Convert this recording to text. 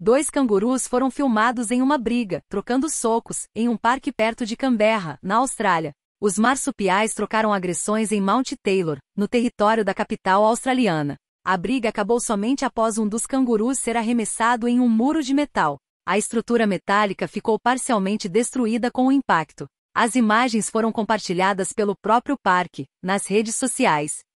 Dois cangurus foram filmados em uma briga, trocando socos, em um parque perto de Canberra, na Austrália. Os marsupiais trocaram agressões em Mount Taylor, no território da capital australiana. A briga acabou somente após um dos cangurus ser arremessado em um muro de metal. A estrutura metálica ficou parcialmente destruída com o impacto. As imagens foram compartilhadas pelo próprio parque, nas redes sociais.